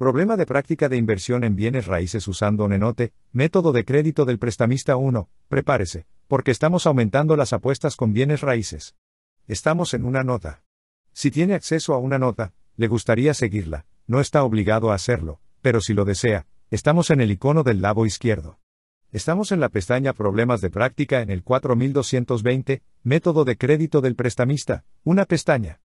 Problema de práctica de inversión en bienes raíces usando Nenote, método de crédito del prestamista 1. Prepárese, porque estamos aumentando las apuestas con bienes raíces. Estamos en una nota. Si tiene acceso a una nota, le gustaría seguirla, no está obligado a hacerlo, pero si lo desea, estamos en el icono del lado izquierdo. Estamos en la pestaña Problemas de práctica en el 4220, Método de crédito del prestamista, una pestaña.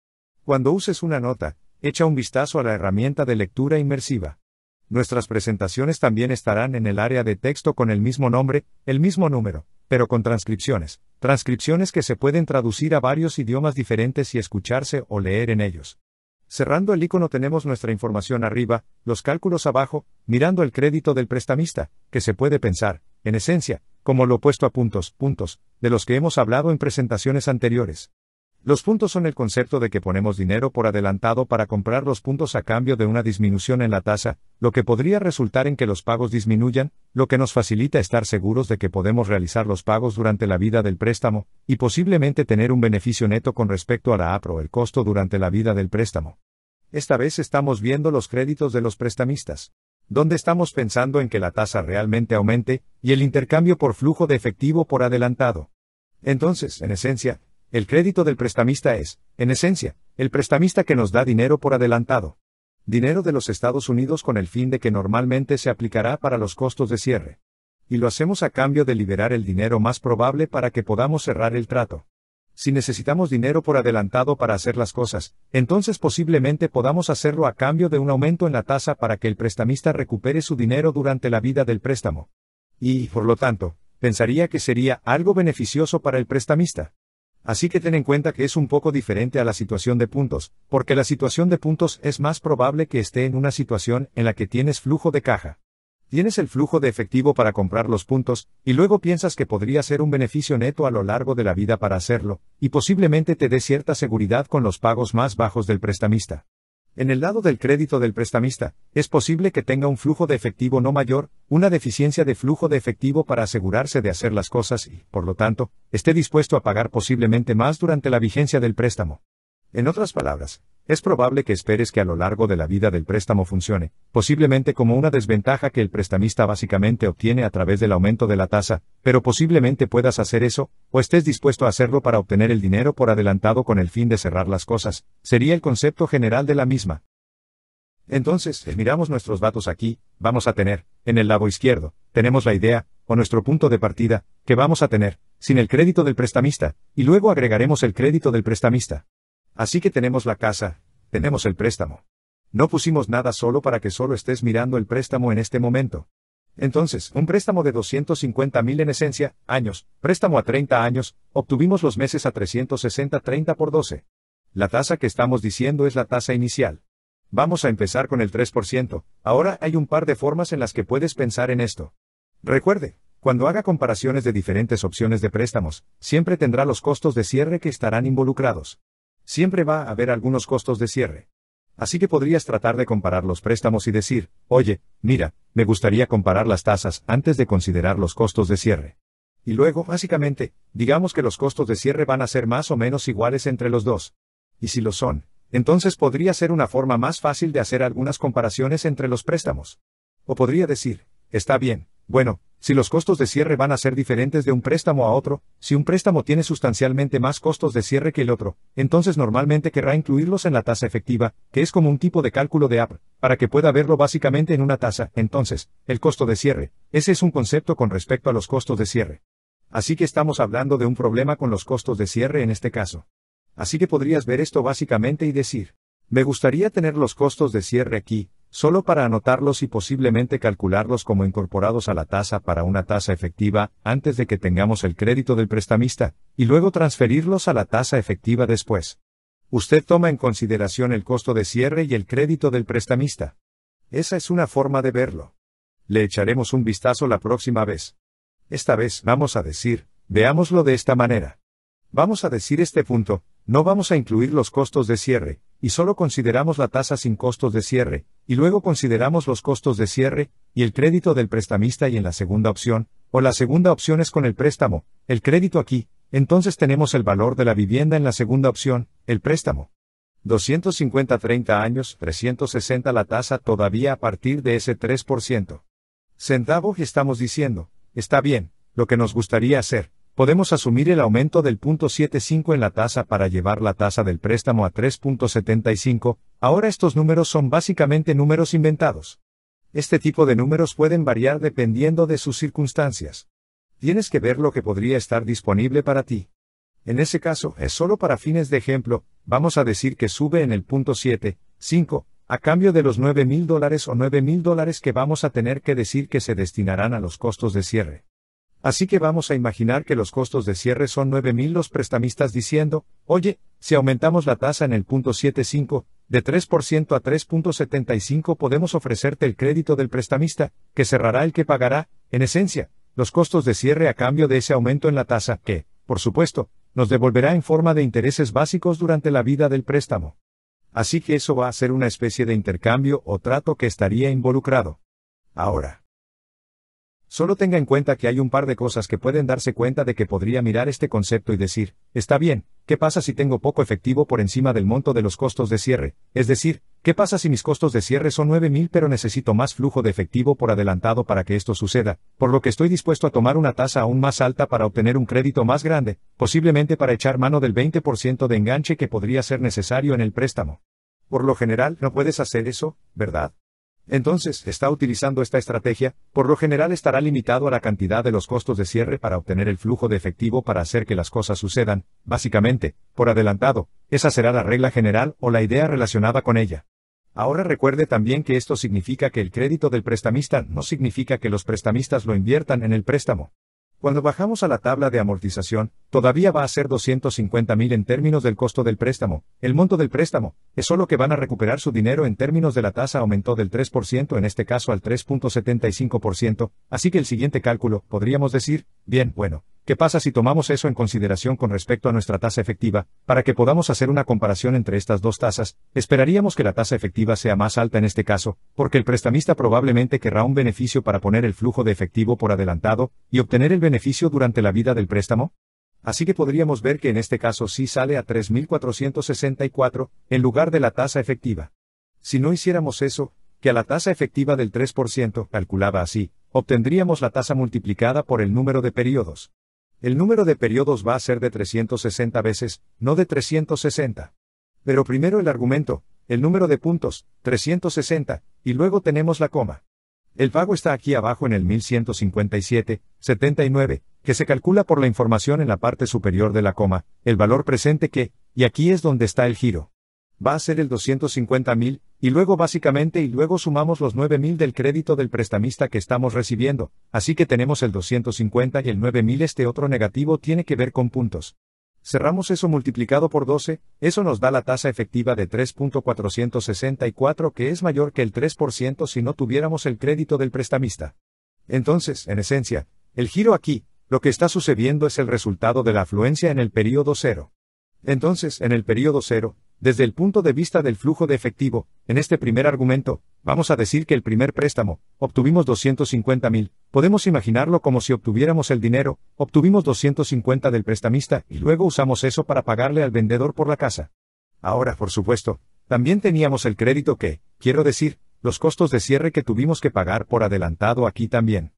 Cuando uses una nota, echa un vistazo a la herramienta de lectura inmersiva. Nuestras presentaciones también estarán en el área de texto con el mismo nombre, el mismo número, pero con transcripciones, transcripciones que se pueden traducir a varios idiomas diferentes y escucharse o leer en ellos. Cerrando el icono tenemos nuestra información arriba, los cálculos abajo, mirando el crédito del prestamista, que se puede pensar, en esencia, como lo opuesto a puntos, puntos, de los que hemos hablado en presentaciones anteriores. Los puntos son el concepto de que ponemos dinero por adelantado para comprar los puntos a cambio de una disminución en la tasa, lo que podría resultar en que los pagos disminuyan, lo que nos facilita estar seguros de que podemos realizar los pagos durante la vida del préstamo, y posiblemente tener un beneficio neto con respecto a la APRO el costo durante la vida del préstamo. Esta vez estamos viendo los créditos de los prestamistas donde estamos pensando en que la tasa realmente aumente, y el intercambio por flujo de efectivo por adelantado. Entonces, en esencia, el crédito del prestamista es, en esencia, el prestamista que nos da dinero por adelantado. Dinero de los Estados Unidos con el fin de que normalmente se aplicará para los costos de cierre. Y lo hacemos a cambio de liberar el dinero más probable para que podamos cerrar el trato. Si necesitamos dinero por adelantado para hacer las cosas, entonces posiblemente podamos hacerlo a cambio de un aumento en la tasa para que el prestamista recupere su dinero durante la vida del préstamo. Y, por lo tanto, pensaría que sería algo beneficioso para el prestamista. Así que ten en cuenta que es un poco diferente a la situación de puntos, porque la situación de puntos es más probable que esté en una situación en la que tienes flujo de caja. Tienes el flujo de efectivo para comprar los puntos, y luego piensas que podría ser un beneficio neto a lo largo de la vida para hacerlo, y posiblemente te dé cierta seguridad con los pagos más bajos del prestamista. En el lado del crédito del prestamista, es posible que tenga un flujo de efectivo no mayor, una deficiencia de flujo de efectivo para asegurarse de hacer las cosas y, por lo tanto, esté dispuesto a pagar posiblemente más durante la vigencia del préstamo. En otras palabras, es probable que esperes que a lo largo de la vida del préstamo funcione, posiblemente como una desventaja que el prestamista básicamente obtiene a través del aumento de la tasa, pero posiblemente puedas hacer eso, o estés dispuesto a hacerlo para obtener el dinero por adelantado con el fin de cerrar las cosas, sería el concepto general de la misma. Entonces, eh, miramos nuestros datos aquí, vamos a tener, en el lado izquierdo, tenemos la idea, o nuestro punto de partida, que vamos a tener, sin el crédito del prestamista, y luego agregaremos el crédito del prestamista. Así que tenemos la casa, tenemos el préstamo. No pusimos nada solo para que solo estés mirando el préstamo en este momento. Entonces, un préstamo de 250,000 mil en esencia, años, préstamo a 30 años, obtuvimos los meses a 360 30 por 12. La tasa que estamos diciendo es la tasa inicial. Vamos a empezar con el 3%, ahora hay un par de formas en las que puedes pensar en esto. Recuerde, cuando haga comparaciones de diferentes opciones de préstamos, siempre tendrá los costos de cierre que estarán involucrados. Siempre va a haber algunos costos de cierre. Así que podrías tratar de comparar los préstamos y decir, oye, mira, me gustaría comparar las tasas antes de considerar los costos de cierre. Y luego, básicamente, digamos que los costos de cierre van a ser más o menos iguales entre los dos. Y si lo son, entonces podría ser una forma más fácil de hacer algunas comparaciones entre los préstamos. O podría decir, está bien, bueno, si los costos de cierre van a ser diferentes de un préstamo a otro, si un préstamo tiene sustancialmente más costos de cierre que el otro, entonces normalmente querrá incluirlos en la tasa efectiva, que es como un tipo de cálculo de APR, para que pueda verlo básicamente en una tasa, entonces, el costo de cierre, ese es un concepto con respecto a los costos de cierre. Así que estamos hablando de un problema con los costos de cierre en este caso. Así que podrías ver esto básicamente y decir, me gustaría tener los costos de cierre aquí, solo para anotarlos y posiblemente calcularlos como incorporados a la tasa para una tasa efectiva, antes de que tengamos el crédito del prestamista, y luego transferirlos a la tasa efectiva después. Usted toma en consideración el costo de cierre y el crédito del prestamista. Esa es una forma de verlo. Le echaremos un vistazo la próxima vez. Esta vez vamos a decir, veámoslo de esta manera. Vamos a decir este punto, no vamos a incluir los costos de cierre, y solo consideramos la tasa sin costos de cierre, y luego consideramos los costos de cierre, y el crédito del prestamista y en la segunda opción, o la segunda opción es con el préstamo, el crédito aquí, entonces tenemos el valor de la vivienda en la segunda opción, el préstamo. 250 30 años, 360 la tasa todavía a partir de ese 3%. Centavo estamos diciendo, está bien, lo que nos gustaría hacer, podemos asumir el aumento del 0.75 en la tasa para llevar la tasa del préstamo a 3.75, ahora estos números son básicamente números inventados. Este tipo de números pueden variar dependiendo de sus circunstancias. Tienes que ver lo que podría estar disponible para ti. En ese caso, es solo para fines de ejemplo, vamos a decir que sube en el punto a cambio de los $9,000 mil dólares o $9,000 mil dólares que vamos a tener que decir que se destinarán a los costos de cierre. Así que vamos a imaginar que los costos de cierre son 9.000 los prestamistas diciendo, oye, si aumentamos la tasa en el punto 75, de 3% a 3.75 podemos ofrecerte el crédito del prestamista, que cerrará el que pagará, en esencia, los costos de cierre a cambio de ese aumento en la tasa, que, por supuesto, nos devolverá en forma de intereses básicos durante la vida del préstamo. Así que eso va a ser una especie de intercambio o trato que estaría involucrado. Ahora. Solo tenga en cuenta que hay un par de cosas que pueden darse cuenta de que podría mirar este concepto y decir, está bien, ¿qué pasa si tengo poco efectivo por encima del monto de los costos de cierre? Es decir, ¿qué pasa si mis costos de cierre son 9.000 pero necesito más flujo de efectivo por adelantado para que esto suceda, por lo que estoy dispuesto a tomar una tasa aún más alta para obtener un crédito más grande, posiblemente para echar mano del 20% de enganche que podría ser necesario en el préstamo? Por lo general, no puedes hacer eso, ¿verdad? Entonces, está utilizando esta estrategia, por lo general estará limitado a la cantidad de los costos de cierre para obtener el flujo de efectivo para hacer que las cosas sucedan, básicamente, por adelantado, esa será la regla general o la idea relacionada con ella. Ahora recuerde también que esto significa que el crédito del prestamista no significa que los prestamistas lo inviertan en el préstamo. Cuando bajamos a la tabla de amortización, todavía va a ser 250.000 en términos del costo del préstamo. El monto del préstamo, es solo que van a recuperar su dinero en términos de la tasa aumentó del 3% en este caso al 3.75%, así que el siguiente cálculo, podríamos decir, Bien, bueno, ¿qué pasa si tomamos eso en consideración con respecto a nuestra tasa efectiva? Para que podamos hacer una comparación entre estas dos tasas, esperaríamos que la tasa efectiva sea más alta en este caso, porque el prestamista probablemente querrá un beneficio para poner el flujo de efectivo por adelantado, y obtener el beneficio durante la vida del préstamo. Así que podríamos ver que en este caso sí sale a 3.464, en lugar de la tasa efectiva. Si no hiciéramos eso, que a la tasa efectiva del 3%, calculaba así, obtendríamos la tasa multiplicada por el número de periodos. El número de periodos va a ser de 360 veces, no de 360. Pero primero el argumento, el número de puntos, 360, y luego tenemos la coma. El pago está aquí abajo en el 1157, 79, que se calcula por la información en la parte superior de la coma, el valor presente que, y aquí es donde está el giro. Va a ser el 250.000, y luego básicamente y luego sumamos los 9000 del crédito del prestamista que estamos recibiendo, así que tenemos el 250 y el 9000 este otro negativo tiene que ver con puntos. Cerramos eso multiplicado por 12, eso nos da la tasa efectiva de 3.464 que es mayor que el 3% si no tuviéramos el crédito del prestamista. Entonces, en esencia, el giro aquí, lo que está sucediendo es el resultado de la afluencia en el periodo cero. Entonces, en el periodo cero, desde el punto de vista del flujo de efectivo, en este primer argumento, vamos a decir que el primer préstamo, obtuvimos 250 mil, podemos imaginarlo como si obtuviéramos el dinero, obtuvimos 250 del prestamista y luego usamos eso para pagarle al vendedor por la casa. Ahora, por supuesto, también teníamos el crédito que, quiero decir, los costos de cierre que tuvimos que pagar por adelantado aquí también.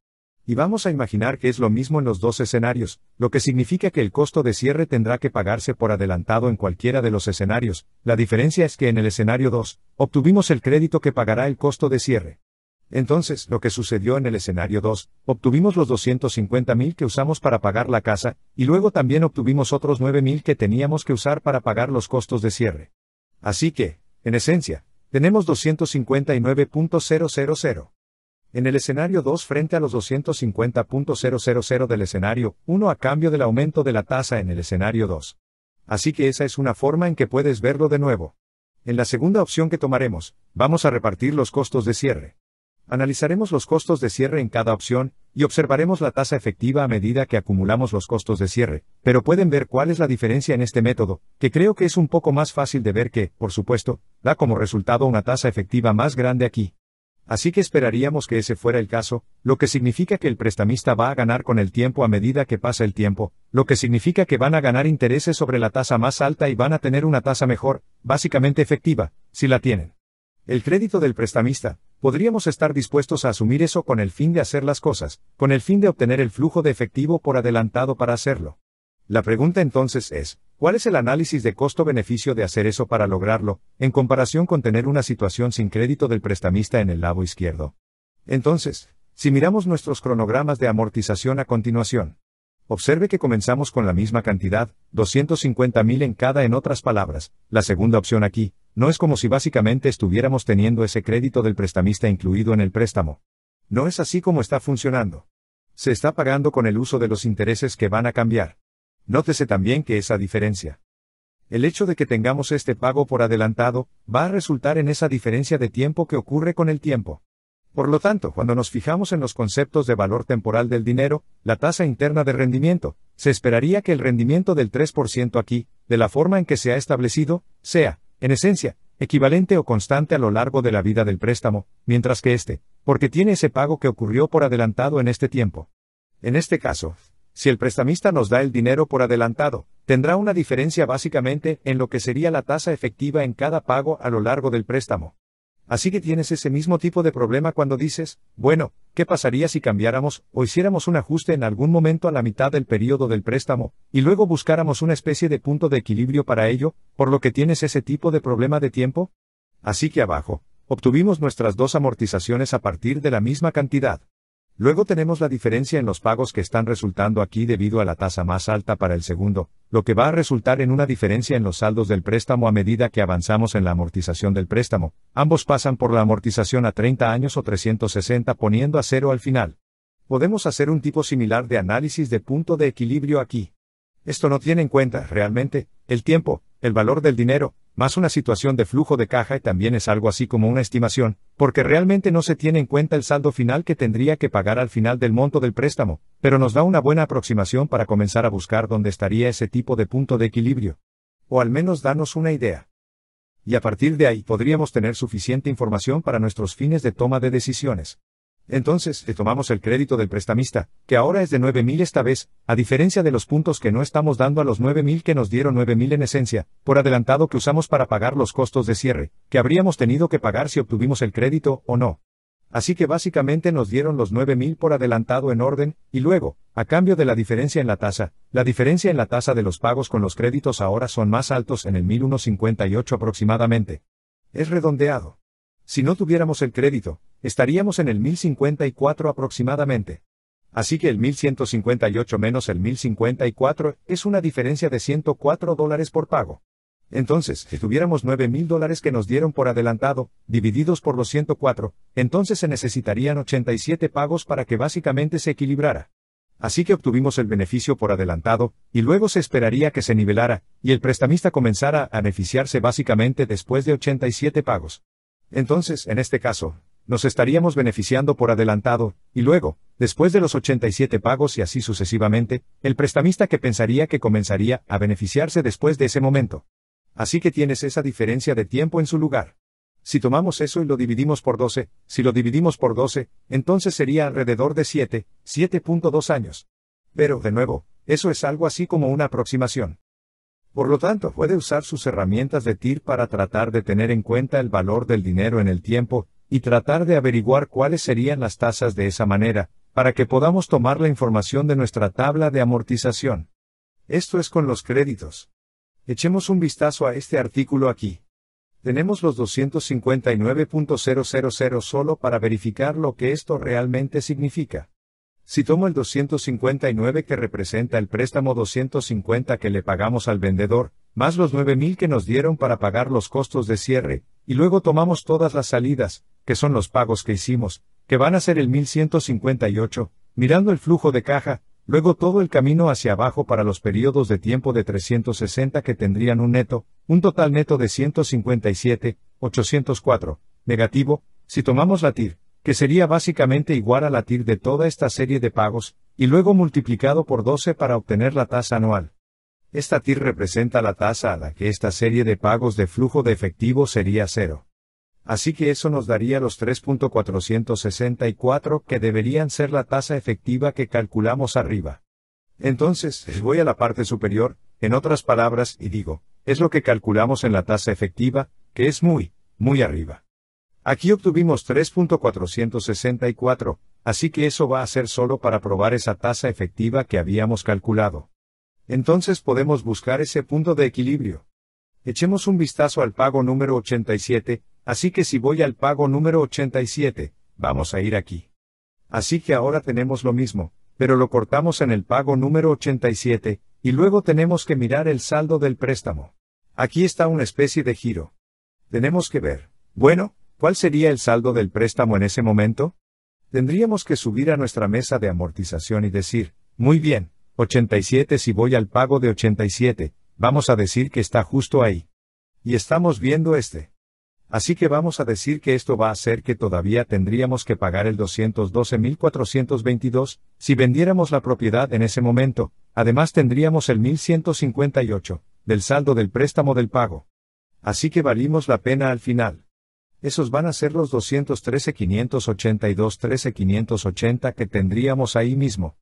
Y vamos a imaginar que es lo mismo en los dos escenarios, lo que significa que el costo de cierre tendrá que pagarse por adelantado en cualquiera de los escenarios, la diferencia es que en el escenario 2, obtuvimos el crédito que pagará el costo de cierre. Entonces, lo que sucedió en el escenario 2, obtuvimos los 250.000 que usamos para pagar la casa, y luego también obtuvimos otros 9.000 que teníamos que usar para pagar los costos de cierre. Así que, en esencia, tenemos 259.000. En el escenario 2 frente a los 250.000 del escenario 1 a cambio del aumento de la tasa en el escenario 2. Así que esa es una forma en que puedes verlo de nuevo. En la segunda opción que tomaremos, vamos a repartir los costos de cierre. Analizaremos los costos de cierre en cada opción, y observaremos la tasa efectiva a medida que acumulamos los costos de cierre, pero pueden ver cuál es la diferencia en este método, que creo que es un poco más fácil de ver que, por supuesto, da como resultado una tasa efectiva más grande aquí. Así que esperaríamos que ese fuera el caso, lo que significa que el prestamista va a ganar con el tiempo a medida que pasa el tiempo, lo que significa que van a ganar intereses sobre la tasa más alta y van a tener una tasa mejor, básicamente efectiva, si la tienen. El crédito del prestamista, podríamos estar dispuestos a asumir eso con el fin de hacer las cosas, con el fin de obtener el flujo de efectivo por adelantado para hacerlo. La pregunta entonces es, ¿Cuál es el análisis de costo-beneficio de hacer eso para lograrlo, en comparación con tener una situación sin crédito del prestamista en el lado izquierdo? Entonces, si miramos nuestros cronogramas de amortización a continuación, observe que comenzamos con la misma cantidad, 250.000 en cada en otras palabras, la segunda opción aquí, no es como si básicamente estuviéramos teniendo ese crédito del prestamista incluido en el préstamo. No es así como está funcionando. Se está pagando con el uso de los intereses que van a cambiar. Nótese también que esa diferencia. El hecho de que tengamos este pago por adelantado, va a resultar en esa diferencia de tiempo que ocurre con el tiempo. Por lo tanto, cuando nos fijamos en los conceptos de valor temporal del dinero, la tasa interna de rendimiento, se esperaría que el rendimiento del 3% aquí, de la forma en que se ha establecido, sea, en esencia, equivalente o constante a lo largo de la vida del préstamo, mientras que este, porque tiene ese pago que ocurrió por adelantado en este tiempo. En este caso, si el prestamista nos da el dinero por adelantado, tendrá una diferencia básicamente en lo que sería la tasa efectiva en cada pago a lo largo del préstamo. Así que tienes ese mismo tipo de problema cuando dices, bueno, ¿qué pasaría si cambiáramos o hiciéramos un ajuste en algún momento a la mitad del periodo del préstamo, y luego buscáramos una especie de punto de equilibrio para ello, por lo que tienes ese tipo de problema de tiempo? Así que abajo, obtuvimos nuestras dos amortizaciones a partir de la misma cantidad. Luego tenemos la diferencia en los pagos que están resultando aquí debido a la tasa más alta para el segundo, lo que va a resultar en una diferencia en los saldos del préstamo a medida que avanzamos en la amortización del préstamo. Ambos pasan por la amortización a 30 años o 360 poniendo a cero al final. Podemos hacer un tipo similar de análisis de punto de equilibrio aquí. Esto no tiene en cuenta, realmente, el tiempo, el valor del dinero, más una situación de flujo de caja y también es algo así como una estimación, porque realmente no se tiene en cuenta el saldo final que tendría que pagar al final del monto del préstamo, pero nos da una buena aproximación para comenzar a buscar dónde estaría ese tipo de punto de equilibrio. O al menos darnos una idea. Y a partir de ahí podríamos tener suficiente información para nuestros fines de toma de decisiones. Entonces, le tomamos el crédito del prestamista, que ahora es de 9.000 esta vez, a diferencia de los puntos que no estamos dando a los 9.000 que nos dieron 9.000 en esencia, por adelantado que usamos para pagar los costos de cierre, que habríamos tenido que pagar si obtuvimos el crédito o no. Así que básicamente nos dieron los 9.000 por adelantado en orden, y luego, a cambio de la diferencia en la tasa, la diferencia en la tasa de los pagos con los créditos ahora son más altos en el 1158 aproximadamente. Es redondeado. Si no tuviéramos el crédito, estaríamos en el 1054 aproximadamente. Así que el 1158 menos el 1054 es una diferencia de 104 dólares por pago. Entonces, si tuviéramos 9.000 dólares que nos dieron por adelantado, divididos por los 104, entonces se necesitarían 87 pagos para que básicamente se equilibrara. Así que obtuvimos el beneficio por adelantado, y luego se esperaría que se nivelara, y el prestamista comenzara a beneficiarse básicamente después de 87 pagos. Entonces, en este caso, nos estaríamos beneficiando por adelantado, y luego, después de los 87 pagos y así sucesivamente, el prestamista que pensaría que comenzaría a beneficiarse después de ese momento. Así que tienes esa diferencia de tiempo en su lugar. Si tomamos eso y lo dividimos por 12, si lo dividimos por 12, entonces sería alrededor de 7, 7.2 años. Pero, de nuevo, eso es algo así como una aproximación. Por lo tanto, puede usar sus herramientas de TIR para tratar de tener en cuenta el valor del dinero en el tiempo y tratar de averiguar cuáles serían las tasas de esa manera, para que podamos tomar la información de nuestra tabla de amortización. Esto es con los créditos. Echemos un vistazo a este artículo aquí. Tenemos los 259.000 solo para verificar lo que esto realmente significa. Si tomo el 259 que representa el préstamo 250 que le pagamos al vendedor, más los 9.000 que nos dieron para pagar los costos de cierre, y luego tomamos todas las salidas, que son los pagos que hicimos, que van a ser el 1158, mirando el flujo de caja, luego todo el camino hacia abajo para los periodos de tiempo de 360 que tendrían un neto, un total neto de 157, 804, negativo, si tomamos la TIR, que sería básicamente igual a la TIR de toda esta serie de pagos, y luego multiplicado por 12 para obtener la tasa anual. Esta TIR representa la tasa a la que esta serie de pagos de flujo de efectivo sería cero. Así que eso nos daría los 3.464 que deberían ser la tasa efectiva que calculamos arriba. Entonces, voy a la parte superior, en otras palabras, y digo, es lo que calculamos en la tasa efectiva, que es muy, muy arriba. Aquí obtuvimos 3.464, así que eso va a ser solo para probar esa tasa efectiva que habíamos calculado entonces podemos buscar ese punto de equilibrio. Echemos un vistazo al pago número 87, así que si voy al pago número 87, vamos a ir aquí. Así que ahora tenemos lo mismo, pero lo cortamos en el pago número 87, y luego tenemos que mirar el saldo del préstamo. Aquí está una especie de giro. Tenemos que ver, bueno, ¿cuál sería el saldo del préstamo en ese momento? Tendríamos que subir a nuestra mesa de amortización y decir, muy bien, 87 si voy al pago de 87, vamos a decir que está justo ahí. Y estamos viendo este. Así que vamos a decir que esto va a hacer que todavía tendríamos que pagar el 212.422, si vendiéramos la propiedad en ese momento, además tendríamos el 1.158, del saldo del préstamo del pago. Así que valimos la pena al final. Esos van a ser los 213.582.13.580 que tendríamos ahí mismo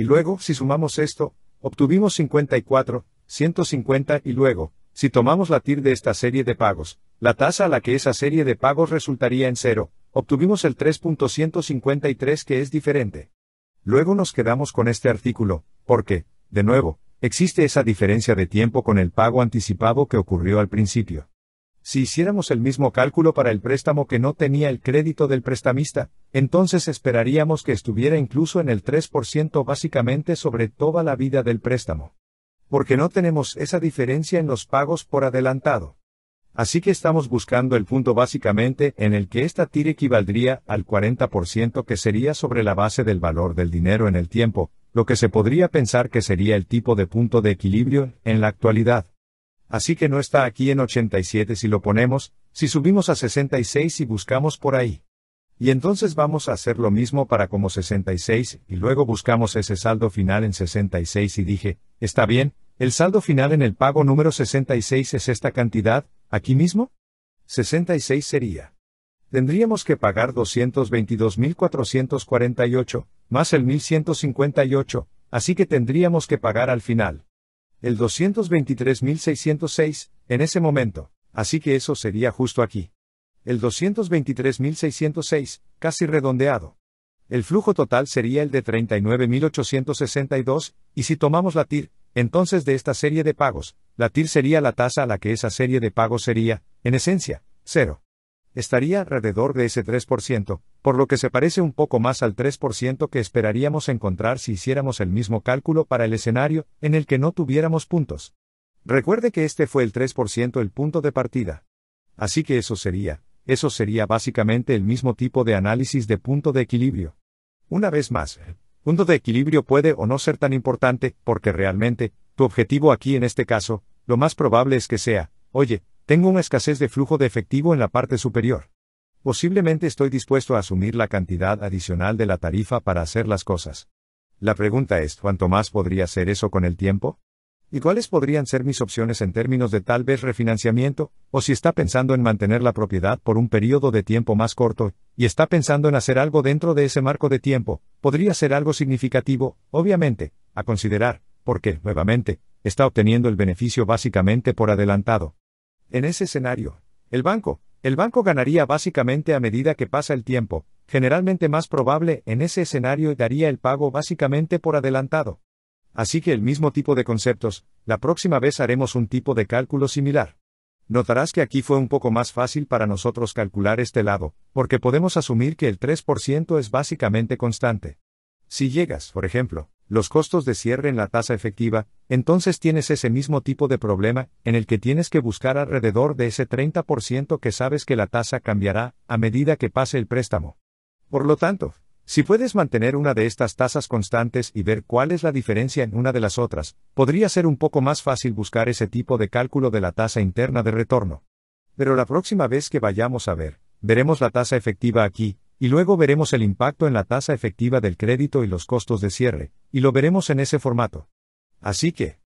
y luego, si sumamos esto, obtuvimos 54, 150 y luego, si tomamos la TIR de esta serie de pagos, la tasa a la que esa serie de pagos resultaría en cero, obtuvimos el 3.153 que es diferente. Luego nos quedamos con este artículo, porque, de nuevo, existe esa diferencia de tiempo con el pago anticipado que ocurrió al principio. Si hiciéramos el mismo cálculo para el préstamo que no tenía el crédito del prestamista, entonces esperaríamos que estuviera incluso en el 3% básicamente sobre toda la vida del préstamo. Porque no tenemos esa diferencia en los pagos por adelantado. Así que estamos buscando el punto básicamente en el que esta tira equivaldría al 40% que sería sobre la base del valor del dinero en el tiempo, lo que se podría pensar que sería el tipo de punto de equilibrio en la actualidad así que no está aquí en 87 si lo ponemos, si subimos a 66 y buscamos por ahí. Y entonces vamos a hacer lo mismo para como 66, y luego buscamos ese saldo final en 66 y dije, está bien, el saldo final en el pago número 66 es esta cantidad, aquí mismo. 66 sería. Tendríamos que pagar 222.448, más el 1.158, así que tendríamos que pagar al final el 223.606, en ese momento, así que eso sería justo aquí. El 223.606, casi redondeado. El flujo total sería el de 39.862, y si tomamos la TIR, entonces de esta serie de pagos, la TIR sería la tasa a la que esa serie de pagos sería, en esencia, cero estaría alrededor de ese 3%, por lo que se parece un poco más al 3% que esperaríamos encontrar si hiciéramos el mismo cálculo para el escenario en el que no tuviéramos puntos. Recuerde que este fue el 3% el punto de partida. Así que eso sería, eso sería básicamente el mismo tipo de análisis de punto de equilibrio. Una vez más, el punto de equilibrio puede o no ser tan importante, porque realmente, tu objetivo aquí en este caso, lo más probable es que sea, oye, tengo una escasez de flujo de efectivo en la parte superior. Posiblemente estoy dispuesto a asumir la cantidad adicional de la tarifa para hacer las cosas. La pregunta es, ¿cuánto más podría ser eso con el tiempo? ¿Y cuáles podrían ser mis opciones en términos de tal vez refinanciamiento, o si está pensando en mantener la propiedad por un periodo de tiempo más corto, y está pensando en hacer algo dentro de ese marco de tiempo, podría ser algo significativo, obviamente, a considerar, porque, nuevamente, está obteniendo el beneficio básicamente por adelantado. En ese escenario, el banco, el banco ganaría básicamente a medida que pasa el tiempo, generalmente más probable en ese escenario daría el pago básicamente por adelantado. Así que el mismo tipo de conceptos, la próxima vez haremos un tipo de cálculo similar. Notarás que aquí fue un poco más fácil para nosotros calcular este lado, porque podemos asumir que el 3% es básicamente constante. Si llegas, por ejemplo, los costos de cierre en la tasa efectiva, entonces tienes ese mismo tipo de problema, en el que tienes que buscar alrededor de ese 30% que sabes que la tasa cambiará a medida que pase el préstamo. Por lo tanto, si puedes mantener una de estas tasas constantes y ver cuál es la diferencia en una de las otras, podría ser un poco más fácil buscar ese tipo de cálculo de la tasa interna de retorno. Pero la próxima vez que vayamos a ver, veremos la tasa efectiva aquí, y luego veremos el impacto en la tasa efectiva del crédito y los costos de cierre, y lo veremos en ese formato. Así que,